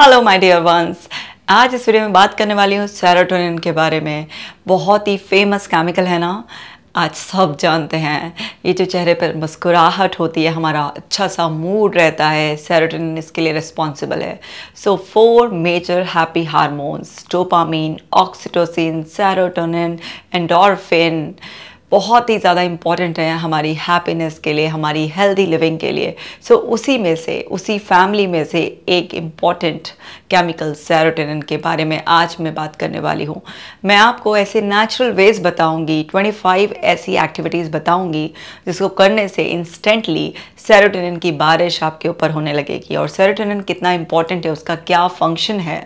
Hello my dear ones आज इस video में बात करने वाली हूँ सेरोटोनिन के बारे में बहुत ही फेमस केमिकल है ना आज सब जानते हैं ये जो चेहरे पर मुस्कुराहट होती है हमारा अच्छा सा मूड रहता है सेरोटोनिन इसके लिए रिस्पॉन्सिबल है so four major happy hormones dopamine oxytocin serotonin endorphin बहुत ही ज़्यादा इम्पॉर्टेंट है हमारी हैप्पीनेस के लिए हमारी हेल्दी लिविंग के लिए सो so, उसी में से उसी फैमिली में से एक इम्पॉर्टेंट केमिकल सेरोटेनिन के बारे में आज मैं बात करने वाली हूँ मैं आपको ऐसे नेचुरल वेज बताऊँगी 25 ऐसी एक्टिविटीज़ बताऊँगी जिसको करने से इंस्टेंटली सेरोटेनिन की बारिश आपके ऊपर होने लगेगी और सेरोटेनिन कितना इम्पॉर्टेंट है उसका क्या फंक्शन है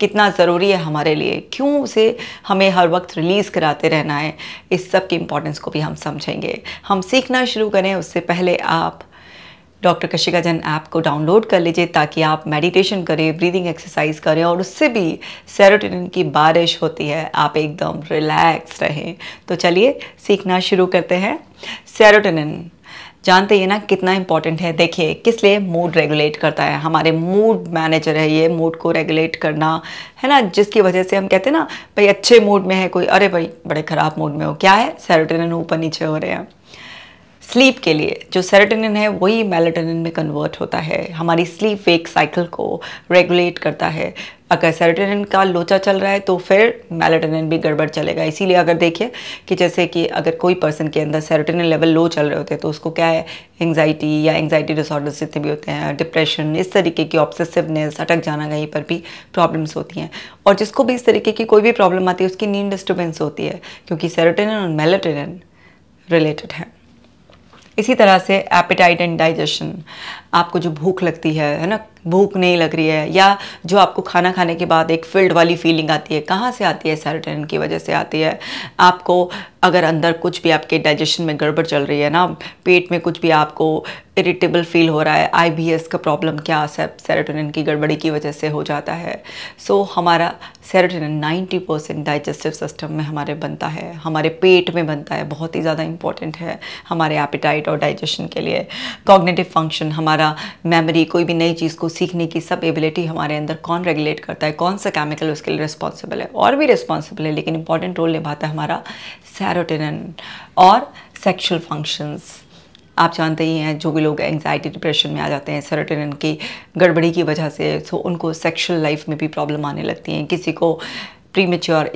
कितना ज़रूरी है हमारे लिए क्यों उसे हमें हर वक्त रिलीज़ कराते रहना है इस सब की इम्पोर्टेंस को भी हम समझेंगे हम सीखना शुरू करें उससे पहले आप डॉक्टर कशिका जन ऐप को डाउनलोड कर लीजिए ताकि आप मेडिटेशन करें ब्रीदिंग एक्सरसाइज करें और उससे भी सेरोटोनिन की बारिश होती है आप एकदम रिलैक्स रहें तो चलिए सीखना शुरू करते हैं सेरोटोनिन जानते हैं ना कितना इंपॉर्टेंट है देखिए किस लिए मूड रेगुलेट करता है हमारे मूड मैनेजर है ये मूड को रेगुलेट करना है ना जिसकी वजह से हम कहते हैं ना भाई अच्छे मूड में है कोई अरे भाई बड़े ख़राब मूड में हो क्या है सैरोटेन ऊपर नीचे हो रहे हैं स्लीप के लिए जो सेरेटोनिन है वही मेलाटोनिन में कन्वर्ट होता है हमारी स्लीप वेक साइकिल को रेगुलेट करता है अगर सेरेटोनिन का लोचा चल रहा है तो फिर मेलाटोनिन भी गड़बड़ चलेगा इसीलिए अगर देखिए कि जैसे कि अगर कोई पर्सन के अंदर सेरेटोनिन लेवल लो चल रहे होते हैं तो उसको क्या है एंग्जाइटी या एंग्जाइटी डिसऑर्डर्स जितने भी होते हैं डिप्रेशन इस तरीके की ऑब्सेसिवनेस अटक जाना कहीं पर भी प्रॉब्लम्स होती हैं और जिसको भी इस तरीके की कोई भी प्रॉब्लम आती है उसकी नींद डिस्टर्बेंस होती है क्योंकि सेरोटोनिन और मेलाटोनिन रिलेटेड है इसी तरह से एपिटाइट एंड डाइजेशन आपको जो भूख लगती है है ना भूख नहीं लग रही है या जो आपको खाना खाने के बाद एक फिल्ड वाली फीलिंग आती है कहाँ से आती है सेरोटोनिन की वजह से आती है आपको अगर अंदर कुछ भी आपके डाइजेशन में गड़बड़ चल रही है ना पेट में कुछ भी आपको इरिटेबल फील हो रहा है आईबीएस का प्रॉब्लम क्या सेरोटोनिन की गड़बड़ी की वजह से हो जाता है सो so, हमारा सेरोटोनिन 90 परसेंट डाइजेस्टिव सिस्टम में हमारे बनता है हमारे पेट में बनता है बहुत ही ज़्यादा इंपॉर्टेंट है हमारे एपिटाइट और डाइजेशन के लिए कॉग्नेटिव फंक्शन हमारा हमारा मेमोरी कोई भी नई चीज़ को सीखने की सब एबिलिटी हमारे अंदर कौन रेगुलेट करता है कौन सा केमिकल उसके लिए रिस्पॉन्सिबल है और भी रिस्पॉन्सिबल है लेकिन इंपॉर्टेंट रोल निभाता है हमारा सैरोटिन और सेक्शुअल फंक्शंस आप जानते ही हैं जो भी लोग एंग्जाइटी डिप्रेशन में आ जाते हैं सेरोटेनिन की गड़बड़ी की वजह से सो उनको सेक्शुअल लाइफ में भी प्रॉब्लम आने लगती हैं किसी को प्री मेच्योर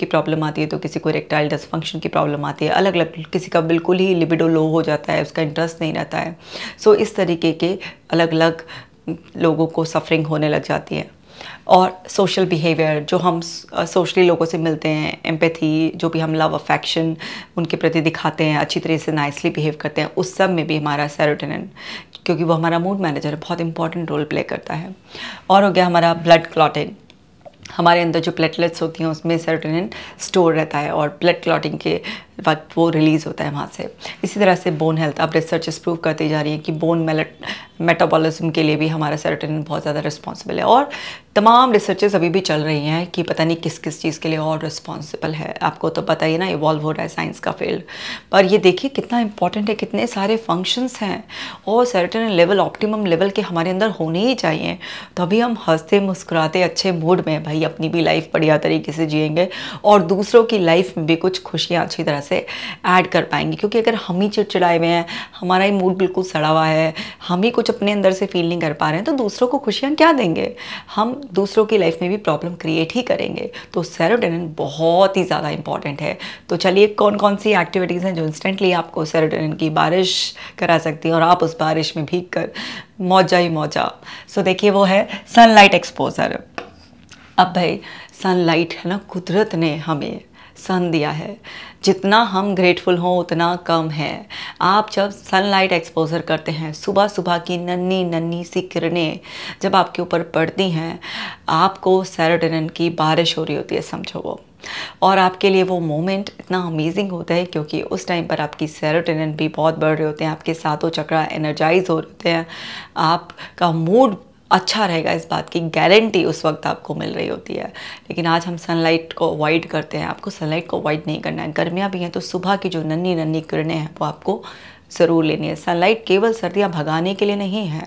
की प्रॉब्लम आती है तो किसी को रेक्टाइल डिसफंक्शन की प्रॉब्लम आती है अलग अलग किसी का बिल्कुल ही लिबिडो लो हो जाता है उसका इंटरेस्ट नहीं रहता है सो so, इस तरीके के अलग अलग लोगों को सफरिंग होने लग जाती है और सोशल बिहेवियर जो हम सोशली लोगों से मिलते हैं एम्पैथी जो भी हम लव अफेक्शन उनके प्रति दिखाते हैं अच्छी तरह से नाइसली बिहेव करते हैं उस सब में भी हमारा सेरोटेनिन क्योंकि वो हमारा मूड मैनेजर बहुत इंपॉर्टेंट रोल प्ले करता है और हो गया हमारा ब्लड क्लॉटिंग हमारे अंदर जो प्लेटलेट्स होती हैं उसमें सेरोटोनिन स्टोर रहता है और प्लेट क्लॉटिंग के वक्त वो रिलीज़ होता है वहाँ से इसी तरह से बोन हेल्थ अब रिसर्चेस प्रूव करती जा रही है कि बोन मेटाबॉलिज्म के लिए भी हमारा सेरोटोनिन बहुत ज़्यादा रिस्पॉन्सिबल है और तमाम रिसर्चेस अभी भी चल रही हैं कि पता नहीं किस किस चीज़ के लिए और रिस्पॉन्सिबल है आपको तो पता ही ना इवॉल्व हो रहा है साइंस का फील्ड पर ये देखिए कितना इंपॉर्टेंट है कितने सारे फंक्शंस हैं और सेरोटोनिन लेवल ऑप्टिमम लेवल के हमारे अंदर होने ही चाहिए तो अभी हम हंसते मुस्कुराते अच्छे मूड में भाई अपनी भी लाइफ बढ़िया तरीके से जियेंगे और दूसरों की लाइफ में भी कुछ खुशियाँ अच्छी तरह से से ऐड कर पाएंगे क्योंकि अगर हम ही चिड़चिड़ाए हुए हैं हमारा ही मूड बिल्कुल सड़ा हुआ है हम ही कुछ अपने अंदर से फील नहीं कर पा रहे हैं तो दूसरों को खुशियाँ क्या देंगे हम दूसरों की लाइफ में भी प्रॉब्लम क्रिएट ही करेंगे तो सेरोटेनिन बहुत ही ज़्यादा इंपॉर्टेंट है तो चलिए कौन कौन सी एक्टिविटीज़ हैं जो इंस्टेंटली आपको सेरोटेनिन की बारिश करा सकती है और आप उस बारिश में भीग कर मौजा ही मौजा सो देखिए वो है सनलाइट एक्सपोजर अब भाई सनलाइट है ना कुदरत ने हमें सन दिया है जितना हम ग्रेटफुल हों उतना कम है आप जब सनलाइट एक्सपोजर करते हैं सुबह सुबह की नन्नी नन्नी सी किरणें जब आपके ऊपर पड़ती हैं आपको सेरोटोनिन की बारिश हो रही होती है समझो वो और आपके लिए वो मोमेंट इतना अमेजिंग होता है क्योंकि उस टाइम पर आपकी सेरोटेनिन भी बहुत बढ़ रहे होते हैं आपके सातों चक्रा एनर्जाइज हो रहे होते हैं आपका मूड अच्छा रहेगा इस बात की गारंटी उस वक्त आपको मिल रही होती है लेकिन आज हम सनलाइट को अवॉइड करते हैं आपको सनलाइट को अवॉइड नहीं करना है गर्मियाँ भी हैं तो सुबह की जो नन्ही नन्ही किरणें हैं वो आपको ज़रूर लेनी है सनलाइट केवल सर्दियाँ भगाने के लिए नहीं है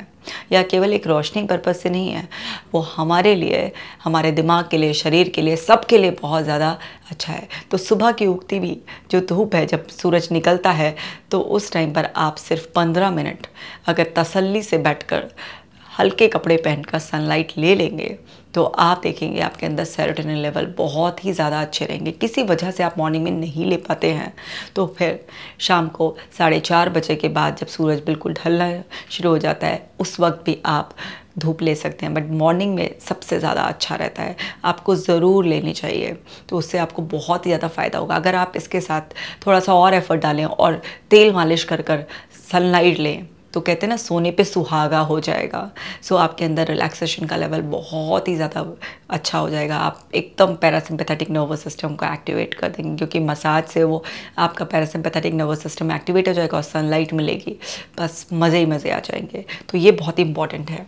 या केवल एक रोशनी पर्पज़ से नहीं है वो हमारे लिए हमारे दिमाग के लिए शरीर के लिए सब के लिए बहुत ज़्यादा अच्छा है तो सुबह की उगती भी जो धूप है जब सूरज निकलता है तो उस टाइम पर आप सिर्फ पंद्रह मिनट अगर तसल्ली से बैठकर हल्के कपड़े पहनकर सनलाइट ले लेंगे तो आप देखेंगे आपके अंदर सेरोटोनिन लेवल बहुत ही ज़्यादा अच्छे रहेंगे किसी वजह से आप मॉर्निंग में नहीं ले पाते हैं तो फिर शाम को साढ़े चार बजे के बाद जब सूरज बिल्कुल ढलना शुरू हो जाता है उस वक्त भी आप धूप ले सकते हैं बट मॉर्निंग में सबसे ज़्यादा अच्छा रहता है आपको ज़रूर लेनी चाहिए तो उससे आपको बहुत ही ज़्यादा फ़ायदा होगा अगर आप इसके साथ थोड़ा सा और एफर्ट डालें और तेल मालिश कर कर सनलाइट लें तो कहते हैं ना सोने पे सुहागा हो जाएगा सो so, आपके अंदर रिलैक्सेशन का लेवल बहुत ही ज़्यादा अच्छा हो जाएगा आप एकदम पैरासिम्पैथेटिक नर्वस सिस्टम को एक्टिवेट कर देंगे क्योंकि मसाज से वो आपका पैरासिम्पैथेटिक नर्वस सिस्टम एक्टिवेट हो जाएगा और सनलाइट मिलेगी बस मज़े ही मज़े आ जाएंगे तो ये बहुत इंपॉर्टेंट है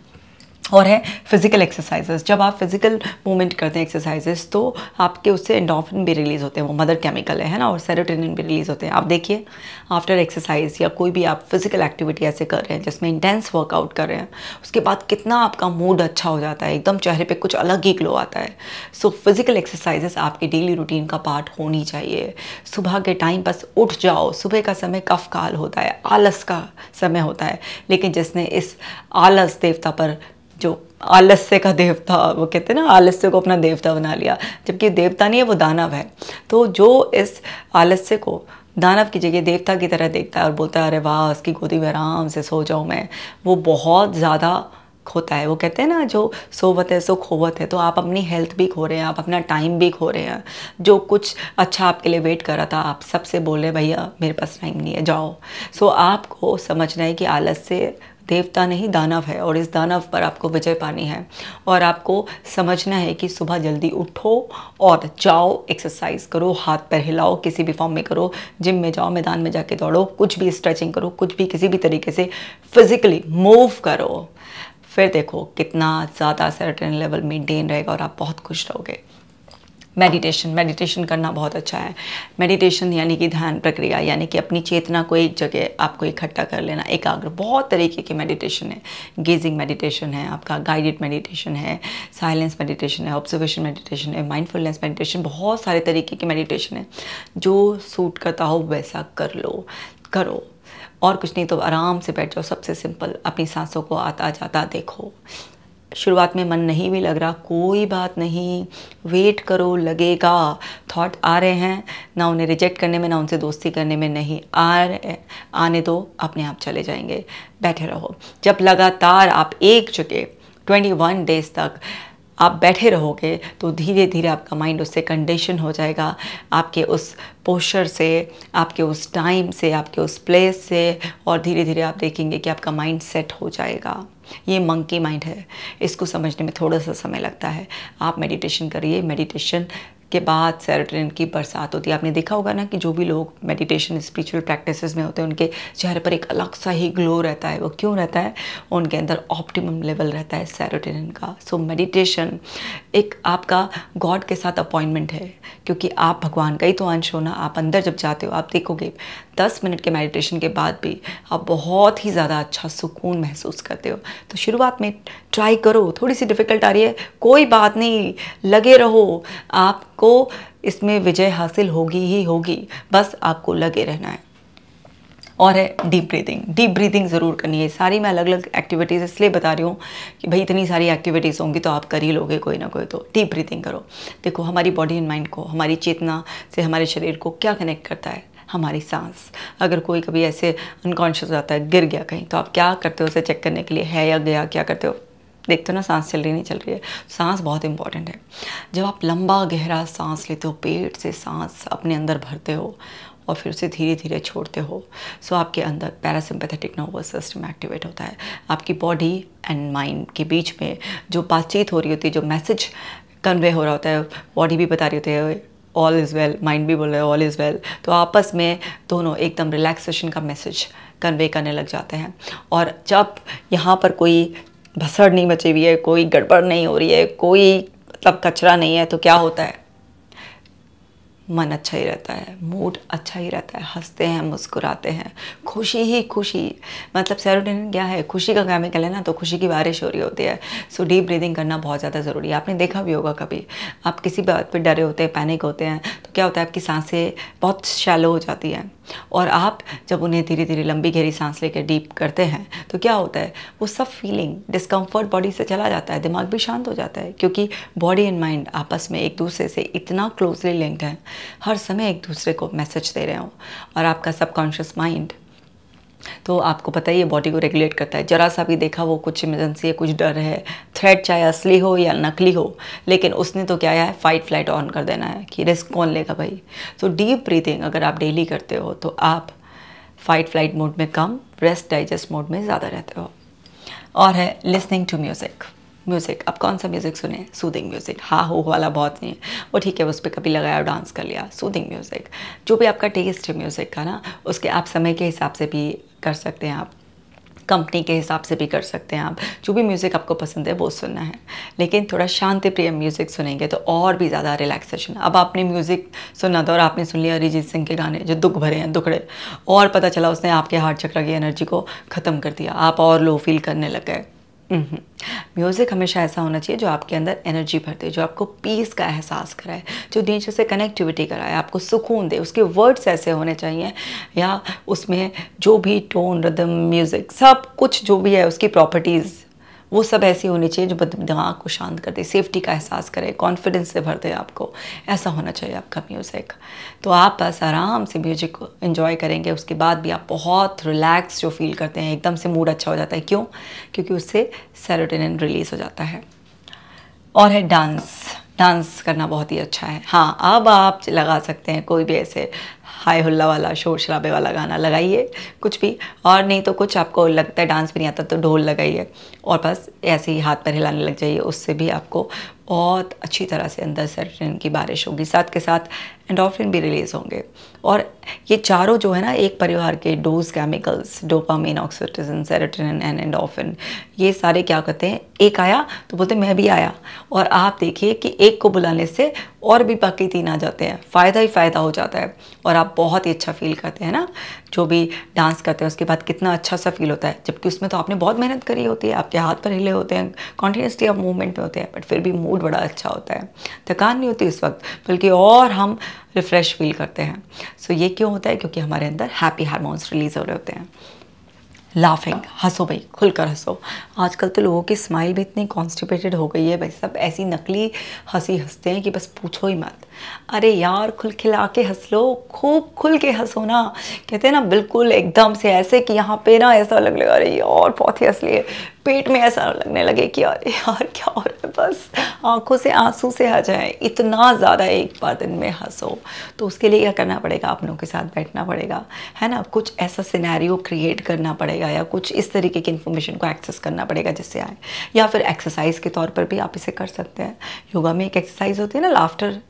और है फिज़िकल एक्सरसाइजेस जब आप फिज़िकल मूवमेंट करते हैं एक्सरसाइजेस तो आपके उससे एंडोफिन भी रिलीज़ होते हैं वो मदर केमिकल है ना और सेरोटेनिन भी रिलीज़ होते हैं आप देखिए आफ्टर एक्सरसाइज या कोई भी आप फिज़िकल एक्टिविटी ऐसे कर रहे हैं जिसमें इंटेंस वर्कआउट कर रहे हैं उसके बाद कितना आपका मूड अच्छा हो जाता है एकदम चेहरे पर कुछ अलग ही ग्लो आता है सो फिज़िकल एक्सरसाइजेस आपकी डेली रूटीन का पार्ट होनी चाहिए सुबह के टाइम बस उठ जाओ सुबह का समय कफ काल होता है आलस का समय होता है लेकिन जिसने इस आलस देवता पर जो आलस्य का देवता वो कहते हैं ना आलस्य को अपना देवता बना लिया जबकि देवता नहीं है वो दानव है तो जो इस आलस्य को दानव की जगह देवता की तरह देखता है और बोलता है अरे वाह उसकी गोदी में आराम से सो जाऊँ मैं वो बहुत ज़्यादा खोता है वो कहते हैं ना जो सोवत है सो खोवत है तो आप अपनी हेल्थ भी खो रहे हैं आप अपना टाइम भी खो रहे हैं जो कुछ अच्छा आपके लिए वेट कर रहा था आप सबसे बोल रहे भैया मेरे पास टाइम नहीं है जाओ सो आपको समझना है कि आलस से देवता नहीं दानव है और इस दानव पर आपको विजय पानी है और आपको समझना है कि सुबह जल्दी उठो और जाओ एक्सरसाइज करो हाथ पर हिलाओ किसी भी फॉर्म में करो जिम में जाओ मैदान में जाके दौड़ो कुछ भी स्ट्रेचिंग करो कुछ भी किसी भी तरीके से फिजिकली मूव करो फिर देखो कितना ज़्यादा सर्टेन लेवल मेंटेन रहेगा और आप बहुत खुश रहोगे मेडिटेशन मेडिटेशन करना बहुत अच्छा है मेडिटेशन यानी कि ध्यान प्रक्रिया यानी कि अपनी चेतना को एक जगह आपको इकट्ठा कर लेना एकाग्र बहुत तरीके के मेडिटेशन है गेजिंग मेडिटेशन है आपका गाइडेड मेडिटेशन है साइलेंस मेडिटेशन है ऑब्जर्वेशन मेडिटेशन है माइंडफुलनेस मेडिटेशन बहुत सारे तरीके की मेडिटेशन है जो सूट करता हो वैसा कर लो करो और कुछ नहीं तो आराम से बैठ जाओ सबसे सिंपल अपनी सांसों को आता जाता देखो शुरुआत में मन नहीं भी लग रहा कोई बात नहीं वेट करो लगेगा थॉट आ रहे हैं ना उन्हें रिजेक्ट करने में ना उनसे दोस्ती करने में नहीं आ रहे आने दो अपने आप चले जाएंगे बैठे रहो जब लगातार आप एक चुके ट्वेंटी वन डेज तक आप बैठे रहोगे तो धीरे धीरे आपका माइंड उससे कंडीशन हो जाएगा आपके उस पोस्चर से आपके उस टाइम से आपके उस प्लेस से और धीरे धीरे आप देखेंगे कि आपका माइंड सेट हो जाएगा ये मंकी माइंड है इसको समझने में थोड़ा सा समय लगता है आप मेडिटेशन करिए मेडिटेशन के बाद सेरोटोनिन की बरसात होती है आपने देखा होगा ना कि जो भी लोग मेडिटेशन स्पिरिचुअल प्रैक्टिसेस में होते हैं उनके चेहरे पर एक अलग सा ही ग्लो रहता है वो क्यों रहता है उनके अंदर ऑप्टिमम लेवल रहता है सेरोटोनिन का सो so, मेडिटेशन एक आपका गॉड के साथ अपॉइंटमेंट है क्योंकि आप भगवान का ही तो अंश हो ना आप अंदर जब जाते हो आप देखोगे 10 मिनट के मेडिटेशन के बाद भी आप बहुत ही ज़्यादा अच्छा सुकून महसूस करते हो तो शुरुआत में ट्राई करो थोड़ी सी डिफ़िकल्ट आ रही है कोई बात नहीं लगे रहो आपको इसमें विजय हासिल होगी ही होगी बस आपको लगे रहना है और है डीप ब्रीदिंग डीप ब्रीदिंग ज़रूर करनी है सारी मैं अलग अलग एक्टिविटीज़ इसलिए बता रही हूँ कि भाई इतनी सारी एक्टिविटीज़ होंगी तो आप कर ही लोगे कोई ना कोई तो डीप ब्रीदिंग करो देखो हमारी बॉडी एंड माइंड को हमारी चेतना से हमारे शरीर को क्या कनेक्ट करता है हमारी सांस अगर कोई कभी ऐसे अनकॉन्शियस हो जाता है गिर गया कहीं तो आप क्या करते हो उसे चेक करने के लिए है या गया क्या करते हो देखते हो ना सांस चल रही नहीं चल रही है सांस बहुत इंपॉर्टेंट है जब आप लंबा गहरा सांस लेते हो पेट से सांस अपने अंदर भरते हो और फिर उसे धीरे धीरे छोड़ते हो सो आपके अंदर पैरासिम्पैथेटिक नर्वस सिस्टम एक्टिवेट होता है आपकी बॉडी एंड माइंड के बीच में जो बातचीत हो रही होती है जो मैसेज कन्वे हो रहा होता है बॉडी भी बता रही होती है ऑल इज़ वेल माइंड भी बोल रहे ऑल इज़ वेल तो आपस में दोनों एकदम रिलैक्सेशन का मैसेज कन्वे करने लग जाते हैं और जब यहाँ पर कोई भसड़ नहीं बची हुई है कोई गड़बड़ नहीं हो रही है कोई मतलब कचरा नहीं है तो क्या होता है मन अच्छा ही रहता है मूड अच्छा ही रहता है हंसते हैं मुस्कुराते हैं खुशी ही खुशी मतलब सेरोटोनिन क्या है खुशी का कैमिकल है ना तो खुशी की बारिश हो रही होती है सो डीप ब्रीदिंग करना बहुत ज़्यादा ज़रूरी है आपने देखा भी होगा कभी आप किसी बात पर डरे होते हैं पैनिक होते हैं तो क्या होता है आपकी सांसें बहुत शैलो हो जाती हैं और आप जब उन्हें धीरे धीरे लंबी गहरी सांस लेकर डीप करते हैं तो क्या होता है वो सब फीलिंग डिस्कम्फर्ट बॉडी से चला जाता है दिमाग भी शांत हो जाता है क्योंकि बॉडी एंड माइंड आपस में एक दूसरे से इतना क्लोजली लिंक्ड है हर समय एक दूसरे को मैसेज दे रहे हो और आपका सबकॉन्शियस माइंड तो आपको पता ही है बॉडी को रेगुलेट करता है जरा सा भी देखा वो कुछ इमरजेंसी है कुछ डर है थ्रेट चाहे असली हो या नकली हो लेकिन उसने तो क्या है फाइट फ्लाइट ऑन कर देना है कि रिस्क कौन लेगा भाई तो डीप ब्रीथिंग अगर आप डेली करते हो तो आप फाइट फ्लाइट मोड में कम रेस्ट डाइजेस्ट मोड में ज़्यादा रहते हो और है लिसनिंग टू म्यूज़िक म्यूज़िक अब कौन सा म्यूज़िक सुने सूदिंग म्यूज़िक हा हो वाला बहुत नहीं है वो ठीक है उस पर कभी लगाया और डांस कर लिया सूदिंग म्यूज़िक जो भी आपका टेस्ट है म्यूज़िक का ना उसके आप समय के हिसाब से भी कर सकते हैं आप कंपनी के हिसाब से भी कर सकते हैं आप जो भी म्यूज़िक आपको पसंद है वो सुनना है लेकिन थोड़ा शांति प्रिय म्यूज़िक सुनेंगे तो और भी ज़्यादा रिलैक्सेशन अब आपने म्यूज़िक सुना था और आपने सुन लिया अरिजीत सिंह के गाने जो दुख भरे हैं दुखड़े और पता चला उसने आपके हार्ट चक्र की एनर्जी को ख़त्म कर दिया आप और लो फील करने लग गए हम्म। म्यूज़िक हमेशा ऐसा होना चाहिए जो आपके अंदर एनर्जी भर दे जो आपको पीस का एहसास कराए जो नेचर से कनेक्टिविटी कराए आपको सुकून दे उसके वर्ड्स ऐसे होने चाहिए या उसमें जो भी टोन रदम म्यूज़िक सब कुछ जो भी है उसकी प्रॉपर्टीज़ वो सब ऐसे होने चाहिए जो दिमाग को शांत कर दे सेफ्टी का एहसास करे कॉन्फिडेंस से भर दे आपको ऐसा होना चाहिए आपका म्यूज़िक तो आप बस आराम से म्यूजिक को इन्जॉय करेंगे उसके बाद भी आप बहुत रिलैक्स जो फील करते हैं एकदम से मूड अच्छा हो जाता है क्यों क्योंकि उससे सेरोटेनिन रिलीज़ हो जाता है और है डांस डांस करना बहुत ही अच्छा है हाँ अब आप लगा सकते हैं कोई भी ऐसे हाय हुल्ला वाला शोर शराबे वाला गाना लगाइए कुछ भी और नहीं तो कुछ आपको लगता है डांस भी नहीं आता तो ढोल लगाइए और बस ऐसे ही हाथ पर हिलाने लग जाइए उससे भी आपको बहुत अच्छी तरह से अंदर सेरोटोनिन की बारिश होगी साथ के साथ एंडोफिन भी रिलीज़ होंगे और ये चारों जो है ना एक परिवार के dose chemicals dopamine oxytocin serotonin and endorphin ये सारे क्या करते हैं एक आया तो बोलते मैं भी आया और आप देखिए कि एक को बुलाने से और भी बाकी तीन आ जाते हैं फ़ायदा ही फ़ायदा हो जाता है और आप बहुत ही अच्छा फील करते हैं ना जो भी डांस करते हैं उसके बाद कितना अच्छा सा फील होता है जबकि उसमें तो आपने बहुत मेहनत करी होती है आपके हाथ पर हिले होते हैं कॉन्टीन्यूसली आप मूवमेंट में होते हैं बट फिर भी मूड बड़ा अच्छा होता है थकान नहीं होती इस वक्त बल्कि और हम रिफ़्रेश फील करते हैं सो so, ये क्यों होता है क्योंकि हमारे अंदर हैप्पी हारमोन्स रिलीज़ हो रहे होते हैं लाफिंग हंसो भाई खुलकर हंसो आजकल तो लोगों की स्माइल भी इतनी कॉन्स्टिपेटेड हो गई है भाई सब ऐसी नकली हंसी हंसते हैं कि बस पूछो ही मत अरे यार खुल खिला के हंस लो खूब खुल के हंसो ना कहते हैं ना बिल्कुल एकदम से ऐसे कि यहाँ पे ना ऐसा लग लगा अरे यार बहुत ही असली पेट में ऐसा लगने लगे कि अरे यार क्या हो रहा है बस आंखों से आंसू से आ जाए इतना ज़्यादा एक बार दिन में हंसो तो उसके लिए क्या करना पड़ेगा आप लोगों के साथ बैठना पड़ेगा है ना कुछ ऐसा सिनेरियो क्रिएट करना पड़ेगा या कुछ इस तरीके की इन्फॉर्मेशन को एक्सेस करना पड़ेगा जिससे आए या फिर एक्सरसाइज के तौर पर भी आप इसे कर सकते हैं योगा में एक एक्सरसाइज होती है ना लाफ्टर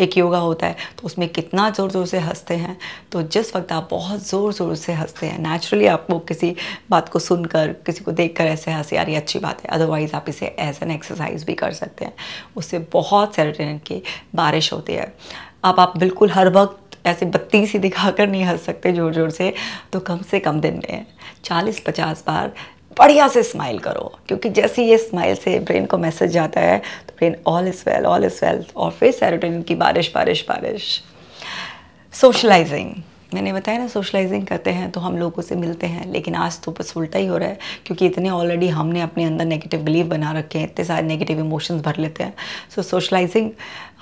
एक योगा होता है तो उसमें कितना ज़ोर ज़ोर से हंसते हैं तो जिस वक्त आप बहुत ज़ोर ज़ोर से हंसते हैं नेचुरली आपको किसी बात को सुनकर किसी को देख ऐसे हंसी आ रही अच्छी बात है अदरवाइज़ आप इसे एज एन एक्सरसाइज भी कर सकते हैं उससे बहुत सेरोटोनिन की बारिश होती है अब आप बिल्कुल हर वक्त ऐसे बत्तीस ही दिखाकर नहीं हंस सकते जोर जोर से तो कम से कम दिन में चालीस पचास बार बढ़िया से स्माइल करो क्योंकि जैसे ये स्माइल से ब्रेन को मैसेज जाता है brain all is well all is well और फिर सेरोटोनिन की बारिश बारिश बारिश सोशलाइजिंग मैंने बताया ना सोशलाइजिंग करते हैं तो हम लोगों से मिलते हैं लेकिन आज तो बस उल्टा ही हो रहा है क्योंकि इतने ऑलरेडी हमने अपने अंदर नेगेटिव बिलीव बना रखे हैं इतने सारे नेगेटिव इमोशंस भर लेते हैं सो so, सोशलाइजिंग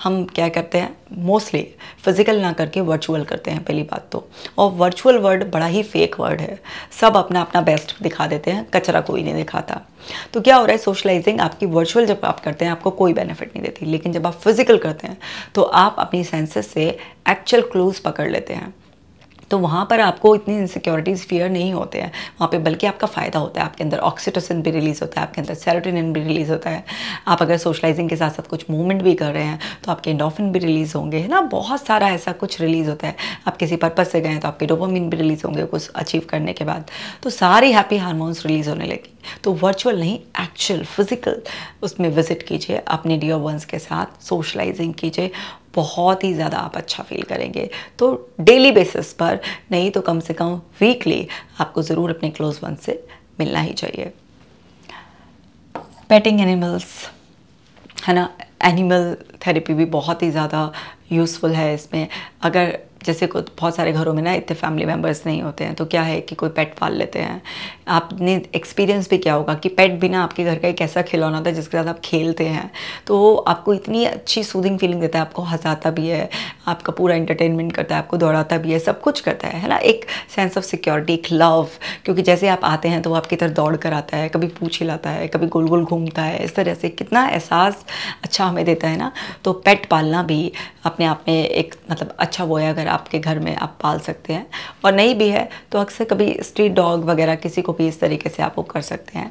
हम क्या करते हैं मोस्टली फिज़िकल ना करके वर्चुअल करते हैं पहली बात तो और वर्चुअल वर्ड बड़ा ही फेक वर्ड है सब अपना अपना बेस्ट दिखा देते हैं कचरा कोई नहीं दिखाता तो क्या हो रहा है सोशलाइजिंग आपकी वर्चुअल जब आप करते हैं आपको कोई बेनिफिट नहीं देती लेकिन जब आप फिज़िकल करते हैं तो आप अपनी सेंसेस से एक्चुअल क्लूज पकड़ लेते हैं तो वहाँ पर आपको इतनी इनसिक्योरिटीज़ फियर नहीं होते हैं वहाँ पे बल्कि आपका फ़ायदा होता है आपके अंदर ऑक्सीटोसिन भी रिलीज़ होता है आपके अंदर सेरोटोनिन भी रिलीज़ होता है आप अगर सोशलाइजिंग के साथ साथ कुछ मूवमेंट भी कर रहे हैं तो आपके इंडोफिन भी रिलीज़ होंगे है ना बहुत सारा ऐसा कुछ रिलीज़ होता है आप किसी पर्पज़ से गए तो आपके डोपोमिन भी रिलीज़ होंगे कुछ अचीव करने के बाद तो सारी हैप्पी हारमोन्स रिलीज़ होने लगे तो वर्चुअल नहीं एक्चुअल फिज़िकल उसमें विज़िट कीजिए अपने डियर वंस के साथ सोशलाइजिंग कीजिए बहुत ही ज़्यादा आप अच्छा फील करेंगे तो डेली बेसिस पर नहीं तो कम से कम वीकली आपको ज़रूर अपने क्लोज वन से मिलना ही चाहिए पेटिंग एनिमल्स है ना एनिमल थेरेपी भी बहुत ही ज़्यादा यूज़फुल है इसमें अगर जैसे बहुत सारे घरों में ना इतने फैमिली मेम्बर्स नहीं होते हैं तो क्या है कि कोई पेट पाल लेते हैं आपने एक्सपीरियंस भी किया होगा कि पेट बिना आपके घर का एक ऐसा खिलौना होता है जिसके साथ आप खेलते हैं तो आपको इतनी अच्छी सूदिंग फीलिंग देता है आपको हंसाता भी है आपका पूरा इंटरटेनमेंट करता है आपको दौड़ाता भी है सब कुछ करता है है ना एक सेंस ऑफ सिक्योरिटी एक लव क्योंकि जैसे आप आते हैं तो वो आपकी तरफ दौड़ कर आता है कभी पूछ हिलाता है कभी गोल गोल घूमता है इस तरह से कितना एहसास अच्छा हमें देता है ना तो पेट पालना भी अपने आप में एक मतलब अच्छा वो है अगर आपके घर में आप पाल सकते हैं और नहीं भी है तो अक्सर कभी स्ट्रीट डॉग वगैरह किसी को भी इस तरीके से आप वो कर सकते हैं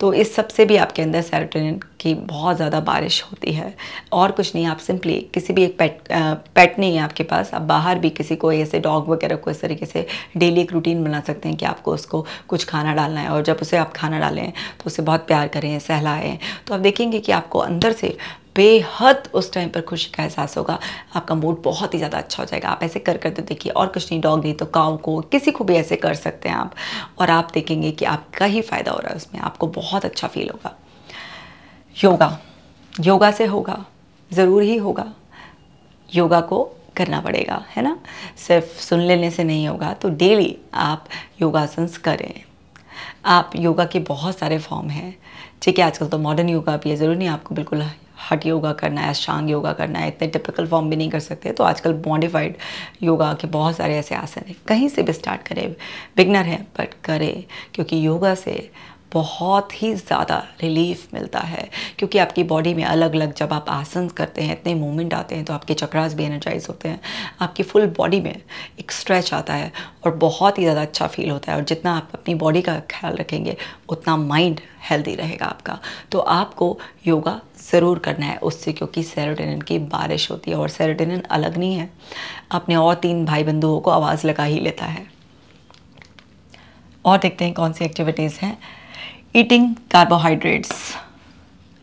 तो इस सबसे भी आपके अंदर सेरोटोनिन की बहुत ज़्यादा बारिश होती है और कुछ नहीं आप सिंपली किसी भी एक पेट आ, पेट नहीं है आपके पास आप बाहर भी किसी को ऐसे डॉग वगैरह को इस तरीके से डेली एक रूटीन बना सकते हैं कि आपको उसको कुछ खाना डालना है और जब उसे आप खाना डालें तो उसे बहुत प्यार करें सहलाएं तो आप देखेंगे कि आपको अंदर से बेहद उस टाइम पर खुशी का एहसास होगा आपका मूड बहुत ही ज़्यादा अच्छा हो जाएगा आप ऐसे कर करते तो देखिए और कुछ नहीं डॉग नहीं तो काऊ को किसी को भी ऐसे कर सकते हैं आप और आप देखेंगे कि आपका ही फ़ायदा हो रहा है उसमें आपको बहुत अच्छा फील होगा योगा योगा से होगा ज़रूर ही होगा योगा को करना पड़ेगा है ना सिर्फ सुन लेने से नहीं होगा तो डेली आप योगासन करें आप योगा के बहुत सारे फॉर्म हैं ठीक है आजकल तो मॉडर्न योगा भी है ज़रूरी नहीं आपको बिल्कुल हट योगा करना है शांग योगा करना है इतने टिपिकल फॉर्म भी नहीं कर सकते तो आजकल मॉडिफाइड योगा के बहुत सारे ऐसे आसन हैं कहीं से भी स्टार्ट करें बिगनर है बट करें क्योंकि योगा से बहुत ही ज़्यादा रिलीफ मिलता है क्योंकि आपकी बॉडी में अलग अलग जब आप आसन करते हैं इतने मूवमेंट आते हैं तो आपके चक्रास भी एनर्जाइज होते हैं आपकी फुल बॉडी में एक स्ट्रेच आता है और बहुत ही ज़्यादा अच्छा फील होता है और जितना आप अपनी बॉडी का ख्याल रखेंगे उतना माइंड हेल्दी रहेगा आपका तो आपको योगा ज़रूर करना है उससे क्योंकि सेरोटेनिन की बारिश होती है और सेरोटेनिन अलग नहीं है अपने और तीन भाई बंधुओं को आवाज़ लगा ही लेता है और देखते हैं कौन सी एक्टिविटीज़ हैं ईटिंग कार्बोहाइड्रेट्स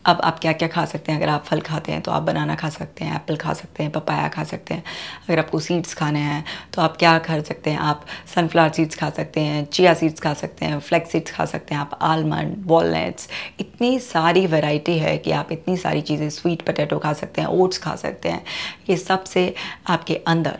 अब आप क्या क्या खा सकते हैं अगर आप फल खाते हैं तो आप बनाना खा सकते हैं एप्पल खा सकते हैं पपाया खा सकते हैं अगर आपको सीड्स खाने हैं तो आप क्या खा सकते हैं आप सनफ्लावर सीड्स खा सकते हैं चिया सीड्स खा सकते हैं फ्लैक्स सीड्स खा सकते हैं आप आलमंड वॉलनट्स इतनी सारी वैरायटी है कि आप इतनी सारी चीज़ें स्वीट पटेटो खा सकते हैं ओट्स खा सकते हैं ये सब से आपके अंदर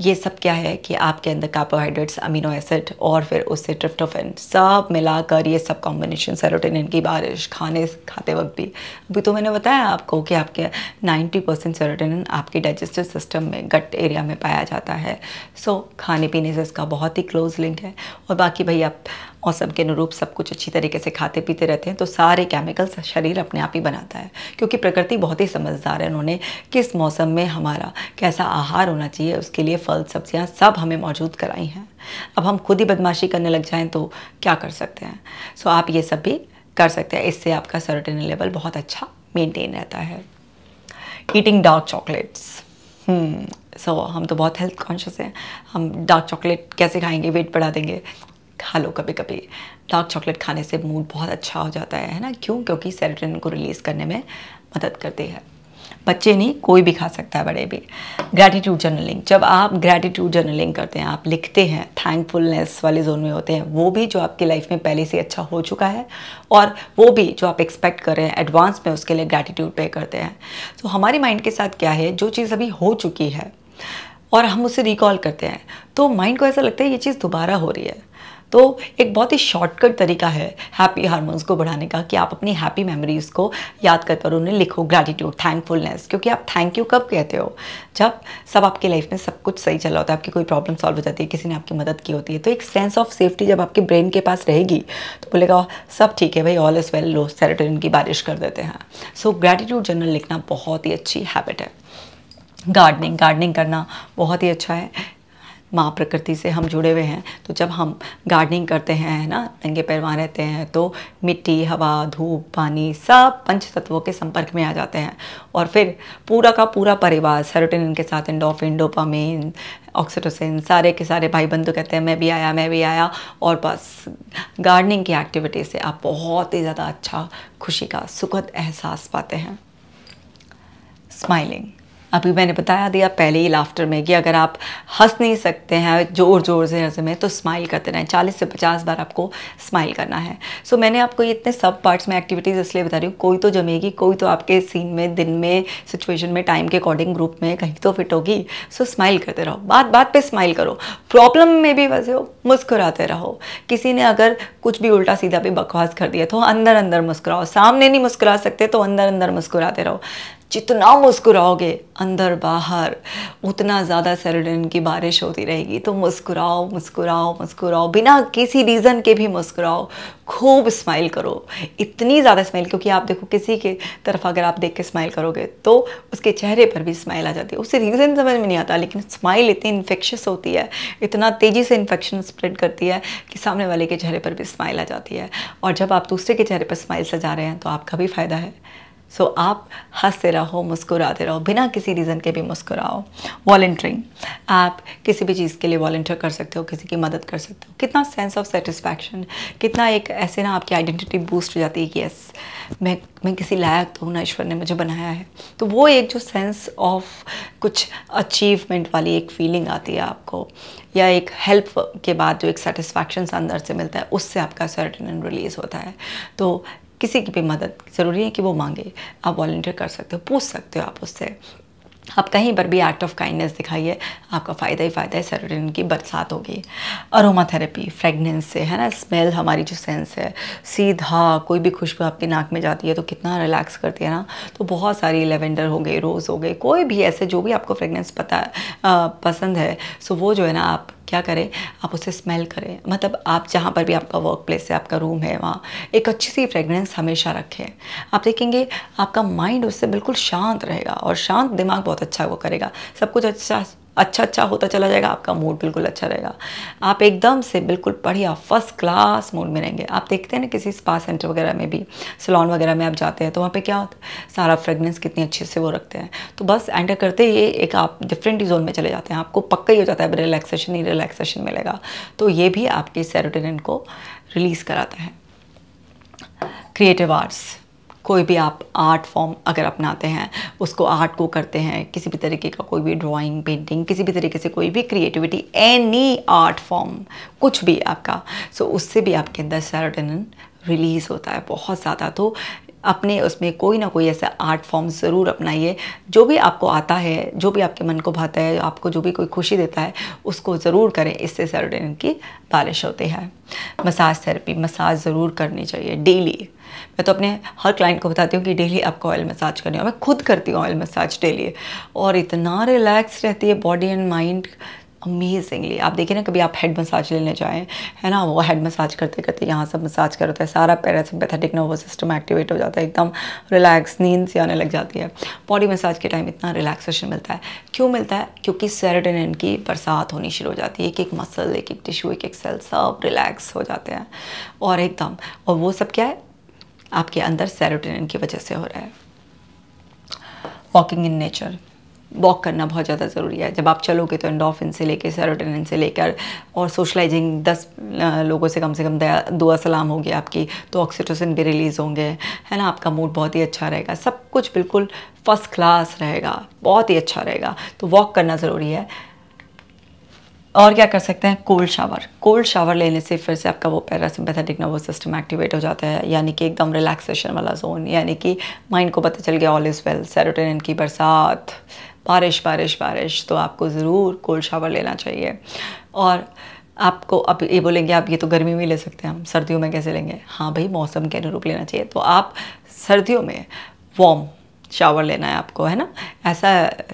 ये सब क्या है कि आपके अंदर कार्बोहाइड्रेट्स अमीनो एसिड और फिर उससे ट्रिप्टोफिन सब मिलाकर ये सब कॉम्बिनेशन सेरोटेनिन की बारिश खाने खाते वक्त भी अभी तो मैंने बताया आपको कि आपके 90 परसेंट सेरोटेनिन आपके डाइजेस्टिव सिस्टम में गट एरिया में पाया जाता है सो so, खाने पीने से इसका बहुत ही क्लोज लिंक है और बाकी भाई आप मौसम के अनुरूप सब कुछ अच्छी तरीके से खाते पीते रहते हैं तो सारे केमिकल्स शरीर अपने आप ही बनाता है क्योंकि प्रकृति बहुत ही समझदार है उन्होंने किस मौसम में हमारा कैसा आहार होना चाहिए उसके लिए फल सब्जियाँ सब हमें मौजूद कराई हैं अब हम खुद ही बदमाशी करने लग जाएँ तो क्या कर सकते हैं सो आप ये सब भी कर सकते हैं इससे आपका सर्टेन लेवल बहुत अच्छा मेंटेन रहता है ईटिंग डार्क चॉकलेट्स सो हम तो बहुत हेल्थ कॉन्शियस हैं हम डार्क चॉकलेट कैसे खाएंगे वेट बढ़ा देंगे खा लो कभी कभी डार्क चॉकलेट खाने से मूड बहुत अच्छा हो जाता है है ना क्यों क्योंकि सेरोटोनिन को रिलीज़ करने में मदद करती है बच्चे नहीं कोई भी खा सकता है बड़े भी ग्रैटिट्यूड जर्नलिंग जब आप ग्रैटिट्यूड जर्नलिंग करते हैं आप लिखते हैं थैंकफुलनेस वाले जोन में होते हैं वो भी जो आपकी लाइफ में पहले से अच्छा हो चुका है और वो भी जो आप एक्सपेक्ट कर रहे हैं एडवांस में उसके लिए ग्रैटिट्यूड पे करते हैं तो हमारे माइंड के साथ क्या है जो चीज़ अभी हो चुकी है और हम उसे रिकॉल करते हैं तो माइंड को ऐसा लगता है ये चीज़ दोबारा हो रही है तो एक बहुत ही शॉर्टकट तरीका है हैप्पी हारमोन्स को बढ़ाने का कि आप अपनी हैप्पी मेमोरीज़ को याद कर पर उन्हें लिखो ग्रैटिट्यूड थैंकफुलनेस क्योंकि आप थैंक यू कब कहते हो जब सब आपकी लाइफ में सब कुछ सही चला होता है आपकी कोई प्रॉब्लम सॉल्व हो जाती है किसी ने आपकी मदद की होती है तो एक सेंस ऑफ सेफ्टी जब आपके ब्रेन के पास रहेगी तो बोलेगा सब ठीक है भाई ऑल इज़ वेल लो सेरेटोरिन की बारिश कर देते हैं सो ग्रैटिट्यूड जर्नल लिखना बहुत ही अच्छी हैबिट है गार्डनिंग गार्डनिंग करना बहुत ही अच्छा है माँ प्रकृति से हम जुड़े हुए हैं तो जब हम गार्डनिंग करते हैं है ना नंगे पैर वहाँ रहते हैं तो मिट्टी हवा धूप पानी सब पंच तत्वों के संपर्क में आ जाते हैं और फिर पूरा का पूरा परिवार सेरोटोनिन के साथ इंडोफिन डोपामिन ऑक्सीटोसिन सारे के सारे भाई बंधु कहते हैं मैं भी आया मैं भी आया और बस गार्डनिंग की एक्टिविटी से आप बहुत ही ज़्यादा अच्छा खुशी का सुखद एहसास पाते हैं स्माइलिंग अभी मैंने बताया दिया पहले ही लाफ्टर में कि अगर आप हंस नहीं सकते हैं ज़ोर ज़ोर से हंस में तो स्माइल करते रहें चालीस से पचास बार आपको स्माइल करना है सो so, मैंने आपको ये इतने सब पार्ट्स में एक्टिविटीज़ इसलिए बता रही हूँ कोई तो जमेगी कोई तो आपके सीन में दिन में सिचुएशन में टाइम के अकॉर्डिंग ग्रुप में कहीं तो फिट होगी सो so, स्माइल करते रहो बात बात पर स्माइल करो प्रॉब्लम में भी वैसे हो मुस्कुराते रहो किसी ने अगर कुछ भी उल्टा सीधा भी बकवास कर दिया तो अंदर अंदर मुस्कुराओ सामने नहीं मुस्कुरा सकते तो अंदर अंदर मुस्कुराते रहो जितना मुस्कुराओगे अंदर बाहर उतना ज़्यादा सेरोटोनिन की बारिश होती रहेगी तो मुस्कुराओ मुस्कुराओ मुस्कुराओ बिना किसी रीज़न के भी मुस्कुराओ खूब स्माइल करो इतनी ज़्यादा स्माइल क्योंकि आप देखो किसी के तरफ अगर आप देख के स्माइल करोगे तो उसके चेहरे पर भी स्माइल आ जाती है उससे रीज़न समझ में नहीं आता लेकिन स्माइल इतनी इन्फेक्शस होती है इतना तेज़ी से इन्फेक्शन स्प्रेड करती है कि सामने वाले के चेहरे पर भी स्माइल आ जाती है और जब आप दूसरे के चेहरे पर स्माइल सजा रहे हैं तो आपका भी फ़ायदा है सो so, आप हंसते रहो मुस्कुराते रहो बिना किसी रीज़न के भी मुस्कुराओ वॉल्टरिंग आप किसी भी चीज़ के लिए वॉल्टियर कर सकते हो किसी की मदद कर सकते हो कितना सेंस ऑफ सेटिस्फैक्शन कितना एक ऐसे ना आपकी आइडेंटिटी बूस्ट हो जाती है कि यस मैं मैं किसी लायक तो हूँ ना ईश्वर ने मुझे बनाया है तो वो एक जो सेंस ऑफ कुछ अचीवमेंट वाली एक फीलिंग आती है आपको या एक हेल्प के बाद जो एक सेटिस्फैक्शन अंदर से मिलता है उससे आपका सर्टन रिलीज़ होता है तो किसी की भी मदद ज़रूरी है कि वो मांगे आप वॉल्टियर कर सकते हो पूछ सकते हो आप उससे आप कहीं पर भी एक्ट ऑफ काइंडनेस दिखाइए आपका फ़ायदा ही फ़ायदा है सेरोटोनिन की बरसात होगी अरोमाथेरेपी फ्रेगनेंस से है ना स्मेल हमारी जो सेंस है सीधा कोई भी खुशबू आपकी नाक में जाती है तो कितना रिलैक्स करती है ना तो बहुत सारी लेवेंडर हो गई रोज़ हो गई कोई भी ऐसे जो भी आपको फ्रेगनेंस पता आ, पसंद है सो वो जो है ना आप क्या करें आप उसे स्मेल करें मतलब आप जहाँ पर भी आपका वर्क प्लेस है आपका रूम है वहाँ एक अच्छी सी फ्रेगरेंस हमेशा रखें आप देखेंगे आपका माइंड उससे बिल्कुल शांत रहेगा और शांत दिमाग बहुत अच्छा वो करेगा सब कुछ अच्छा अच्छा अच्छा होता चला जाएगा आपका मूड बिल्कुल अच्छा रहेगा आप एकदम से बिल्कुल बढ़िया फर्स्ट क्लास मूड में रहेंगे आप देखते हैं ना किसी स्पा सेंटर वगैरह में भी सलोन वगैरह में आप जाते हैं तो वहाँ पर क्या होता है सारा फ्रेगनेंस कितनी अच्छे से वो रखते हैं तो बस एंटर करते ही एक आप डिफरेंट जोन में चले जाते हैं आपको पक्का ही हो जाता है रिलैक्सेशन ही रिलैक्सेशन मिलेगा तो ये भी आपके सेरोटेन को रिलीज़ कराता है क्रिएटिव आर्ट्स कोई भी आप आर्ट फॉर्म अगर अपनाते हैं उसको आर्ट को करते हैं किसी भी तरीके का कोई भी ड्राइंग पेंटिंग किसी भी तरीके से कोई भी क्रिएटिविटी एनी आर्ट फॉर्म कुछ भी आपका सो so, उससे भी आपके अंदर सेरोटोनिन रिलीज़ होता है बहुत ज़्यादा तो अपने उसमें कोई ना कोई ऐसा आर्ट फॉर्म ज़रूर अपनाइए जो भी आपको आता है जो भी आपके मन को भाता है आपको जो भी कोई खुशी देता है उसको ज़रूर करें इससे सेरोटोनिन की बारिश होती है मसाज थेरेपी मसाज ज़रूर करनी चाहिए डेली मैं तो अपने हर क्लाइंट को बताती हूँ कि डेली आपको ऑयल मसाज करनी हो मैं खुद करती हूँ ऑयल मसाज डेली और इतना रिलैक्स रहती है बॉडी एंड माइंड अमेजिंगली आप देखिए ना कभी आप हेड मसाज लेने जाएँ है ना वो हेड मसाज करते करते यहाँ सब मसाज होता है सारा पैरासिम्पैथेटिक नर्वस सिस्टम एक्टिवेट हो जाता है एकदम रिलैक्स नींद से आने लग जाती है बॉडी मसाज के टाइम इतना रिलैक्सेशन मिलता है क्यों मिलता है क्योंकि सेरेटोनिन की बरसात होनी शुरू हो जाती है एक एक मसल एक एक टिश्यू एक एक सेल सब रिलैक्स हो जाते हैं और एकदम और वो सब क्या है आपके अंदर सेरोटोनिन की वजह से हो रहा है वॉकिंग इन नेचर वॉक करना बहुत ज़्यादा ज़रूरी है जब आप चलोगे तो एंडोफिन से लेकर सेरोटोनिन से लेकर और सोशलाइजिंग दस लोगों से कम से कम दुआ सलाम होगी आपकी तो ऑक्सीटोसिन भी रिलीज़ होंगे है ना आपका मूड बहुत ही अच्छा रहेगा सब कुछ बिल्कुल फर्स्ट क्लास रहेगा बहुत ही अच्छा रहेगा तो वॉक करना ज़रूरी है और क्या कर सकते हैं कोल्ड शावर कोल्ड शावर लेने से फिर से आपका वो पैरासिम्पैथेटिक नर्वस सिस्टम एक्टिवेट हो जाता है यानी कि एकदम रिलैक्सेशन वाला जोन यानी कि माइंड को पता चल गया ऑल इज़ वेल सेरोटेनिन की बरसात बारिश बारिश बारिश तो आपको ज़रूर कोल्ड शावर लेना चाहिए और आपको अब ये बोलेंगे आप ये तो गर्मी में ले सकते हैं हम सर्दियों में कैसे लेंगे हाँ भाई मौसम के अनुरूप लेना चाहिए तो आप सर्दियों में वॉम शावर लेना है आपको है ना ऐसा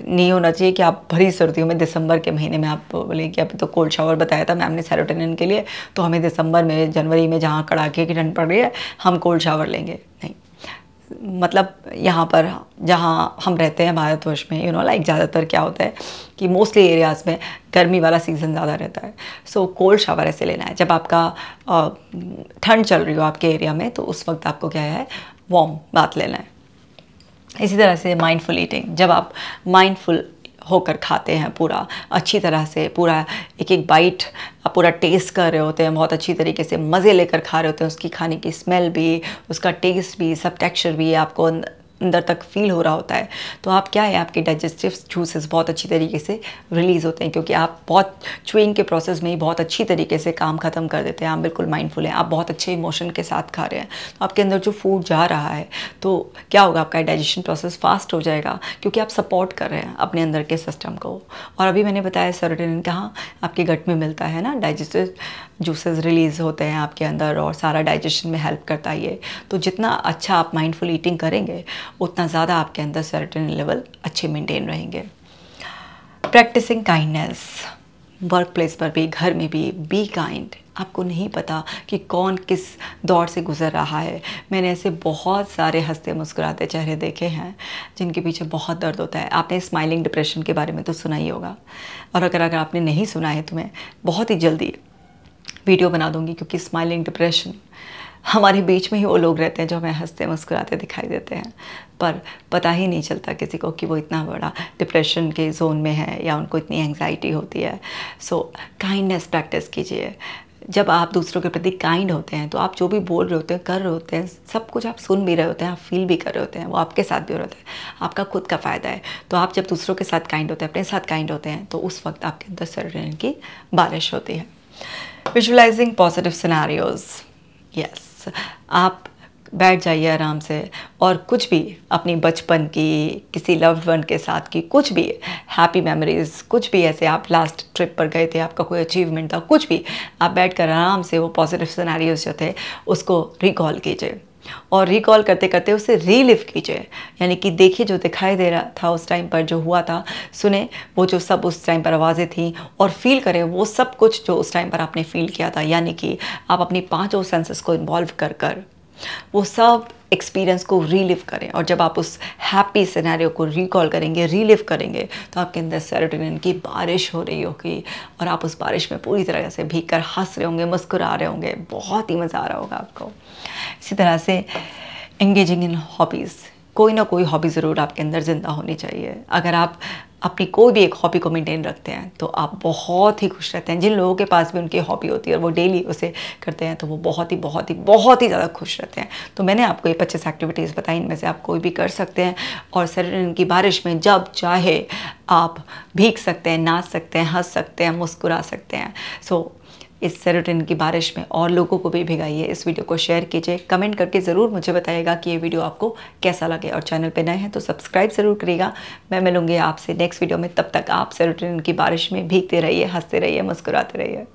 नहीं होना चाहिए कि आप भरी सर्दियों में दिसंबर के महीने में आप बोले कि अभी तो कोल्ड शावर बताया था मैम ने सेरोटेनिन के लिए तो हमें दिसंबर में जनवरी में जहाँ कड़ाके की ठंड पड़ रही है हम कोल्ड शावर लेंगे नहीं मतलब यहाँ पर जहाँ हम रहते हैं भारतवर्ष में यू नो लाइक ज़्यादातर क्या होता है कि मोस्टली एरियाज़ में गर्मी वाला सीज़न ज़्यादा रहता है सो कोल्ड शावर ऐसे लेना है जब आपका ठंड चल रही हो आपके एरिया में तो उस वक्त आपको क्या है वॉम बात लेना है इसी तरह से माइंडफुल ईटिंग जब आप माइंडफुल होकर खाते हैं पूरा अच्छी तरह से पूरा एक एक बाइट पूरा टेस्ट कर रहे होते हैं बहुत अच्छी तरीके से मज़े लेकर खा रहे होते हैं उसकी खाने की स्मेल भी उसका टेस्ट भी सब टेक्सचर भी आपको अंदर तक फील हो रहा होता है तो आप क्या है आपके डाइजेस्टिव जूसेस बहुत अच्छी तरीके से रिलीज़ होते हैं क्योंकि आप बहुत चुइंग के प्रोसेस में ही बहुत अच्छी तरीके से काम ख़त्म कर देते हैं आप बिल्कुल माइंडफुल हैं आप बहुत अच्छे इमोशन के साथ खा रहे हैं तो आपके अंदर जो फूड जा रहा है तो क्या होगा आपका डाइजेशन प्रोसेस फास्ट हो जाएगा क्योंकि आप सपोर्ट कर रहे हैं अपने अंदर के सिस्टम को और अभी मैंने बताया सर कहाँ आपके गट में मिलता है ना डाइजेस्टिव जूसेस रिलीज़ होते हैं आपके अंदर और सारा डाइजेशन में हेल्प करता है ये तो जितना अच्छा आप माइंडफुल ईटिंग करेंगे उतना ज़्यादा आपके अंदर सर्टन लेवल अच्छे मेंटेन रहेंगे प्रैक्टिसिंग काइंडनेस वर्क प्लेस पर भी घर में भी बी काइंड आपको नहीं पता कि कौन किस दौर से गुज़र रहा है मैंने ऐसे बहुत सारे हंसते मुस्कुराते चेहरे देखे हैं जिनके पीछे बहुत दर्द होता है आपने स्माइलिंग डिप्रेशन के बारे में तो सुना ही होगा और अगर अगर आपने नहीं सुना है तो मैं बहुत ही जल्दी वीडियो बना दूंगी क्योंकि स्माइलिंग डिप्रेशन हमारे बीच में ही वो लोग रहते हैं जो हमें हंसते मुस्कुराते दिखाई देते हैं पर पता ही नहीं चलता किसी को कि वो इतना बड़ा डिप्रेशन के जोन में है या उनको इतनी एंग्जाइटी होती है सो काइंडनेस प्रैक्टिस कीजिए जब आप दूसरों के प्रति काइंड होते हैं तो आप जो भी बोल रहे होते हैं कर रहे होते हैं सब कुछ आप सुन भी रहे होते हैं आप फील भी कर रहे होते हैं वो आपके साथ भी हो रहा हैं है आपका खुद का फ़ायदा है तो आप जब दूसरों के साथ काइंड होते हैं अपने साथ काइंड होते हैं तो उस वक्त आपके अंदर सर्टन की बारिश होती है विजुलाइजिंग पॉजिटिव सिनारियोज़ यस आप बैठ जाइए आराम से और कुछ भी अपनी बचपन की किसी लव वन के साथ की कुछ भी हैप्पी मेमोरीज़ कुछ भी ऐसे आप लास्ट ट्रिप पर गए थे आपका कोई अचीवमेंट था कुछ भी आप बैठ कर आराम से वो पॉजिटिव सिनारीज़ जो थे उसको रिकॉल कीजिए और रिकॉल करते करते उसे रीलिव कीजिए यानी कि देखिए जो दिखाई दे रहा था उस टाइम पर जो हुआ था सुने वो जो सब उस टाइम पर आवाज़ें थीं और फील करें वो सब कुछ जो उस टाइम पर आपने फील किया था यानी कि आप अपनी पाँचों सेंसेस को इन्वॉल्व कर कर वो सब एक्सपीरियंस को रीलिव करें और जब आप उस हैप्पी सिनेरियो को रिकॉल करेंगे रीलिव करेंगे तो आपके अंदर सेरोटोनिन की बारिश हो रही होगी और आप उस बारिश में पूरी तरह से भीग कर हंस रहे होंगे मुस्कुरा रहे होंगे बहुत ही मज़ा आ रहा होगा आपको इसी तरह से एंगेजिंग इन हॉबीज़ कोई ना कोई हॉबी ज़रूर आपके अंदर ज़िंदा होनी चाहिए अगर आप अपनी कोई भी एक हॉबी को मेंटेन रखते हैं तो आप बहुत ही खुश रहते हैं जिन लोगों के पास भी उनकी हॉबी होती है और वो डेली उसे करते हैं तो वो बहुत ही बहुत ही बहुत ही ज़्यादा खुश रहते हैं तो मैंने आपको ये पच्चीस एक्टिविटीज़ बताई इनमें से आप कोई भी कर सकते हैं और सर की बारिश में जब चाहे आप भीग सकते हैं नाच सकते हैं हंस सकते हैं मुस्कुरा सकते हैं सो so, इस सेरोटिन की बारिश में और लोगों को भी भिगाइए इस वीडियो को शेयर कीजिए कमेंट करके ज़रूर मुझे बताइएगा कि ये वीडियो आपको कैसा लगे और चैनल पर नए हैं तो सब्सक्राइब ज़रूर करिएगा मैं मिलूंगी आपसे नेक्स्ट वीडियो में तब तक आप सेरोटिन की बारिश में भीगते रहिए हंसते रहिए मुस्कुराते रहिए